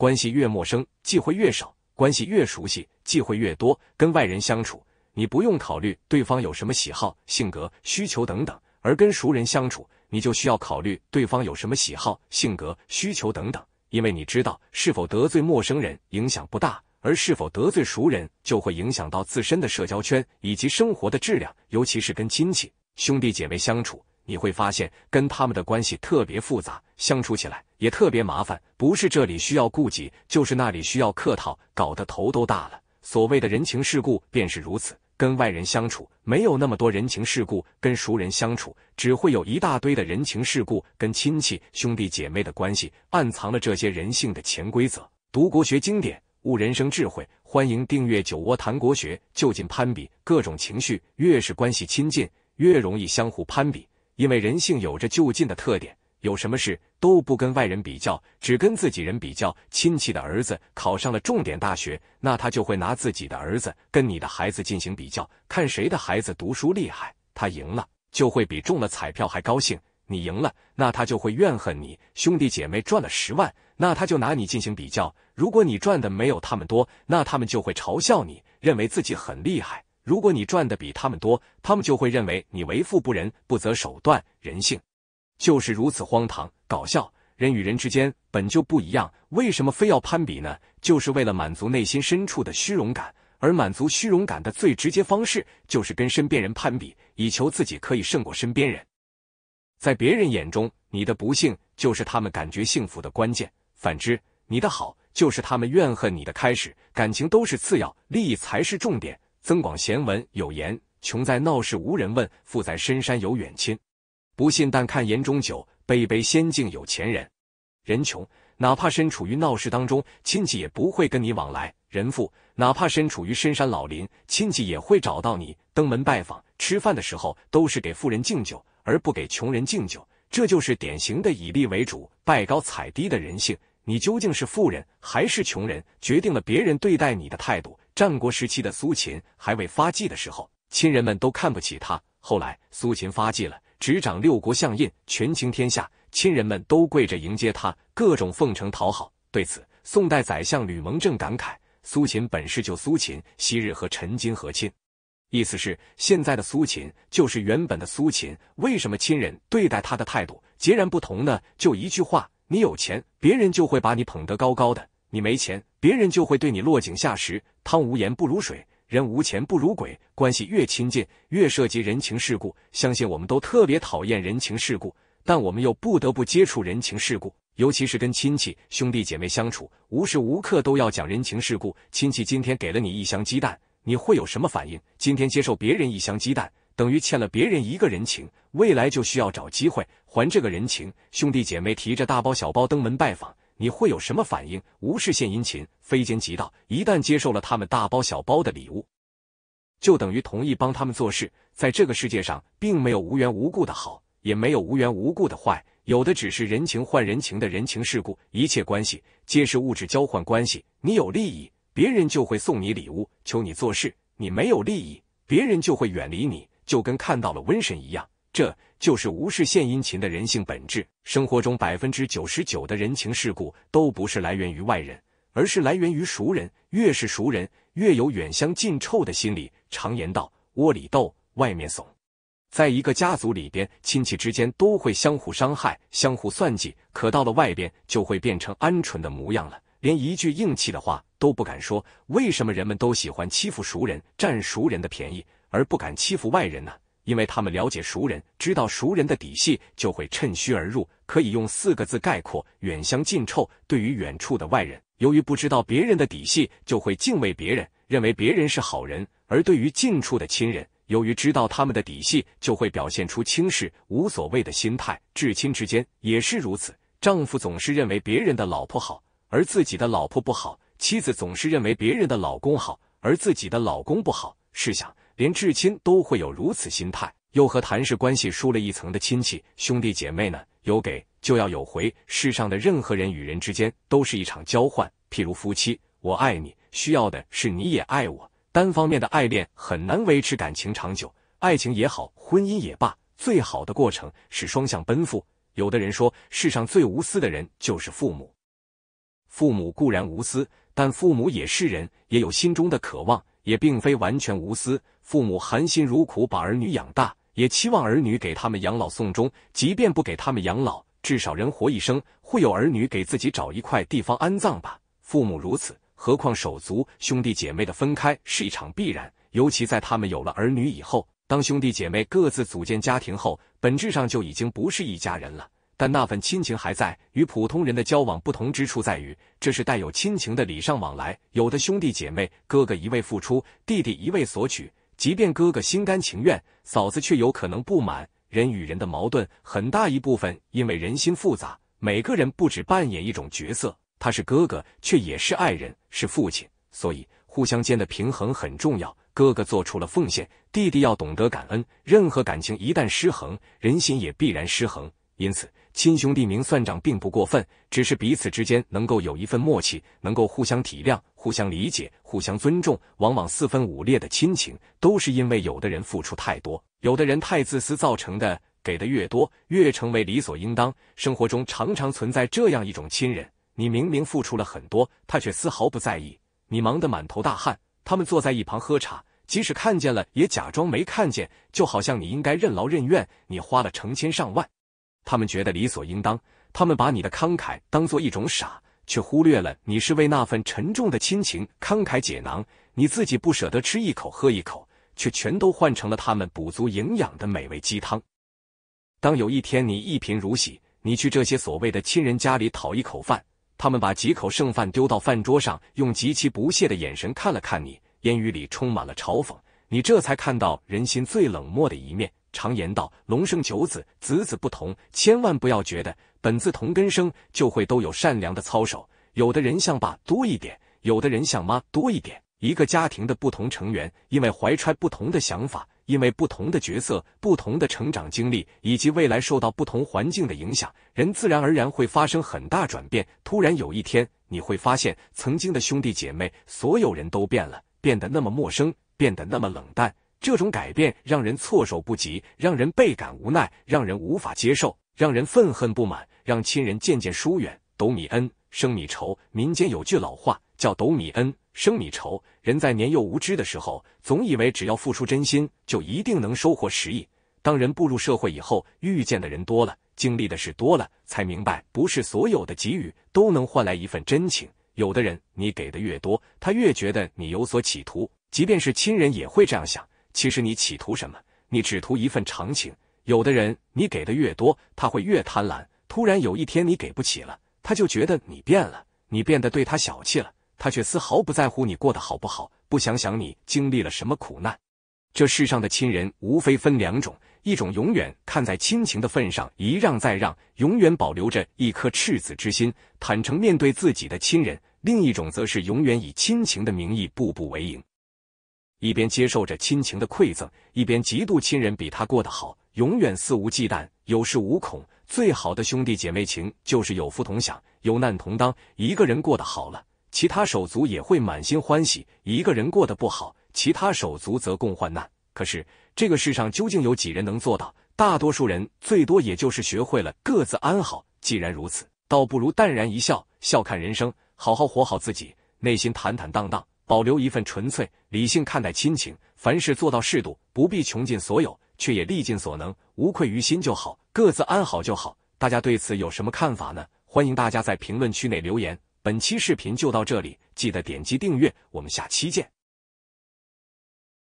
关系越陌生，忌讳越少；关系越熟悉，忌讳越多。跟外人相处，你不用考虑对方有什么喜好、性格、需求等等；而跟熟人相处，你就需要考虑对方有什么喜好、性格、需求等等。因为你知道，是否得罪陌生人影响不大，而是否得罪熟人就会影响到自身的社交圈以及生活的质量，尤其是跟亲戚、兄弟姐妹相处。你会发现，跟他们的关系特别复杂，相处起来也特别麻烦。不是这里需要顾忌，就是那里需要客套，搞得头都大了。所谓的人情世故便是如此。跟外人相处没有那么多人情世故，跟熟人相处只会有一大堆的人情世故。跟亲戚、兄弟姐妹的关系，暗藏了这些人性的潜规则。读国学经典，悟人生智慧。欢迎订阅《酒窝谈国学》。就近攀比，各种情绪，越是关系亲近，越容易相互攀比。因为人性有着就近的特点，有什么事都不跟外人比较，只跟自己人比较。亲戚的儿子考上了重点大学，那他就会拿自己的儿子跟你的孩子进行比较，看谁的孩子读书厉害。他赢了，就会比中了彩票还高兴；你赢了，那他就会怨恨你。兄弟姐妹赚了十万，那他就拿你进行比较。如果你赚的没有他们多，那他们就会嘲笑你，认为自己很厉害。如果你赚的比他们多，他们就会认为你为富不仁、不择手段。人性就是如此荒唐、搞笑。人与人之间本就不一样，为什么非要攀比呢？就是为了满足内心深处的虚荣感。而满足虚荣感的最直接方式，就是跟身边人攀比，以求自己可以胜过身边人。在别人眼中，你的不幸就是他们感觉幸福的关键；反之，你的好就是他们怨恨你的开始。感情都是次要，利益才是重点。《增广贤文》有言：“穷在闹市无人问，富在深山有远亲。不信但看言中酒，杯杯先敬有钱人。”人穷，哪怕身处于闹市当中，亲戚也不会跟你往来；人富，哪怕身处于深山老林，亲戚也会找到你，登门拜访。吃饭的时候，都是给富人敬酒，而不给穷人敬酒，这就是典型的以利为主、拜高踩低的人性。你究竟是富人还是穷人，决定了别人对待你的态度。战国时期的苏秦还未发迹的时候，亲人们都看不起他。后来苏秦发迹了，执掌六国相印，权倾天下，亲人们都跪着迎接他，各种奉承讨好。对此，宋代宰相吕蒙正感慨：“苏秦本是就苏秦，昔日和陈金和亲，意思是现在的苏秦就是原本的苏秦。为什么亲人对待他的态度截然不同呢？就一句话：你有钱，别人就会把你捧得高高的；你没钱。”别人就会对你落井下石，汤无盐不如水，人无钱不如鬼。关系越亲近，越涉及人情世故。相信我们都特别讨厌人情世故，但我们又不得不接触人情世故，尤其是跟亲戚、兄弟姐妹相处，无时无刻都要讲人情世故。亲戚今天给了你一箱鸡蛋，你会有什么反应？今天接受别人一箱鸡蛋，等于欠了别人一个人情，未来就需要找机会还这个人情。兄弟姐妹提着大包小包登门拜访。你会有什么反应？无事献殷勤，非奸即盗。一旦接受了他们大包小包的礼物，就等于同意帮他们做事。在这个世界上，并没有无缘无故的好，也没有无缘无故的坏，有的只是人情换人情的人情世故。一切关系皆是物质交换关系。你有利益，别人就会送你礼物，求你做事；你没有利益，别人就会远离你，就跟看到了瘟神一样。这。就是无事献殷勤的人性本质。生活中百分之九十九的人情世故都不是来源于外人，而是来源于熟人。越是熟人，越有远香近臭的心理。常言道，窝里斗，外面怂。在一个家族里边，亲戚之间都会相互伤害、相互算计，可到了外边，就会变成鹌鹑的模样了，连一句硬气的话都不敢说。为什么人们都喜欢欺负熟人、占熟人的便宜，而不敢欺负外人呢？因为他们了解熟人，知道熟人的底细，就会趁虚而入。可以用四个字概括：远香近臭。对于远处的外人，由于不知道别人的底细，就会敬畏别人，认为别人是好人；而对于近处的亲人，由于知道他们的底细，就会表现出轻视、无所谓的心态。至亲之间也是如此。丈夫总是认为别人的老婆好，而自己的老婆不好；妻子总是认为别人的老公好，而自己的老公不好。试想。连至亲都会有如此心态，又和谈事关系疏了一层的亲戚兄弟姐妹呢？有给就要有回，世上的任何人与人之间都是一场交换。譬如夫妻，我爱你，需要的是你也爱我。单方面的爱恋很难维持感情长久，爱情也好，婚姻也罢，最好的过程是双向奔赴。有的人说，世上最无私的人就是父母。父母固然无私，但父母也是人，也有心中的渴望，也并非完全无私。父母含辛茹苦把儿女养大，也期望儿女给他们养老送终。即便不给他们养老，至少人活一生会有儿女给自己找一块地方安葬吧。父母如此，何况手足兄弟姐妹的分开是一场必然。尤其在他们有了儿女以后，当兄弟姐妹各自组建家庭后，本质上就已经不是一家人了。但那份亲情还在。与普通人的交往不同之处在于，这是带有亲情的礼尚往来。有的兄弟姐妹，哥哥一味付出，弟弟一味索取。即便哥哥心甘情愿，嫂子却有可能不满。人与人的矛盾很大一部分因为人心复杂，每个人不止扮演一种角色。他是哥哥，却也是爱人，是父亲，所以互相间的平衡很重要。哥哥做出了奉献，弟弟要懂得感恩。任何感情一旦失衡，人心也必然失衡。因此。亲兄弟明算账，并不过分，只是彼此之间能够有一份默契，能够互相体谅、互相理解、互相尊重。往往四分五裂的亲情，都是因为有的人付出太多，有的人太自私造成的。给的越多，越成为理所应当。生活中常常存在这样一种亲人：你明明付出了很多，他却丝毫不在意。你忙得满头大汗，他们坐在一旁喝茶，即使看见了也假装没看见，就好像你应该任劳任怨。你花了成千上万。他们觉得理所应当，他们把你的慷慨当做一种傻，却忽略了你是为那份沉重的亲情慷慨解囊。你自己不舍得吃一口喝一口，却全都换成了他们补足营养的美味鸡汤。当有一天你一贫如洗，你去这些所谓的亲人家里讨一口饭，他们把几口剩饭丢到饭桌上，用极其不屑的眼神看了看你，言语里充满了嘲讽。你这才看到人心最冷漠的一面。常言道，龙生九子，子子不同。千万不要觉得本自同根生就会都有善良的操守。有的人像爸多一点，有的人像妈多一点。一个家庭的不同成员，因为怀揣不同的想法，因为不同的角色、不同的成长经历以及未来受到不同环境的影响，人自然而然会发生很大转变。突然有一天，你会发现，曾经的兄弟姐妹，所有人都变了，变得那么陌生，变得那么冷淡。这种改变让人措手不及，让人倍感无奈，让人无法接受，让人愤恨不满，让亲人渐渐疏远。斗米恩，升米仇。民间有句老话叫“斗米恩，升米仇”。人在年幼无知的时候，总以为只要付出真心，就一定能收获实意。当人步入社会以后，遇见的人多了，经历的事多了，才明白，不是所有的给予都能换来一份真情。有的人，你给的越多，他越觉得你有所企图。即便是亲人，也会这样想。其实你企图什么？你只图一份长情。有的人，你给的越多，他会越贪婪。突然有一天你给不起了，他就觉得你变了，你变得对他小气了。他却丝毫不在乎你过得好不好，不想想你经历了什么苦难。这世上的亲人无非分两种：一种永远看在亲情的份上，一让再让，永远保留着一颗赤子之心，坦诚面对自己的亲人；另一种则是永远以亲情的名义步步为营。一边接受着亲情的馈赠，一边嫉妒亲人比他过得好，永远肆无忌惮、有恃无恐。最好的兄弟姐妹情就是有福同享、有难同当。一个人过得好了，其他手足也会满心欢喜；一个人过得不好，其他手足则共患难。可是这个世上究竟有几人能做到？大多数人最多也就是学会了各自安好。既然如此，倒不如淡然一笑，笑看人生，好好活好自己，内心坦坦荡荡。保留一份纯粹，理性看待亲情，凡事做到适度，不必穷尽所有，却也力尽所能，无愧于心就好，各自安好就好。大家对此有什么看法呢？欢迎大家在评论区内留言。本期视频就到这里，记得点击订阅，我们下期见。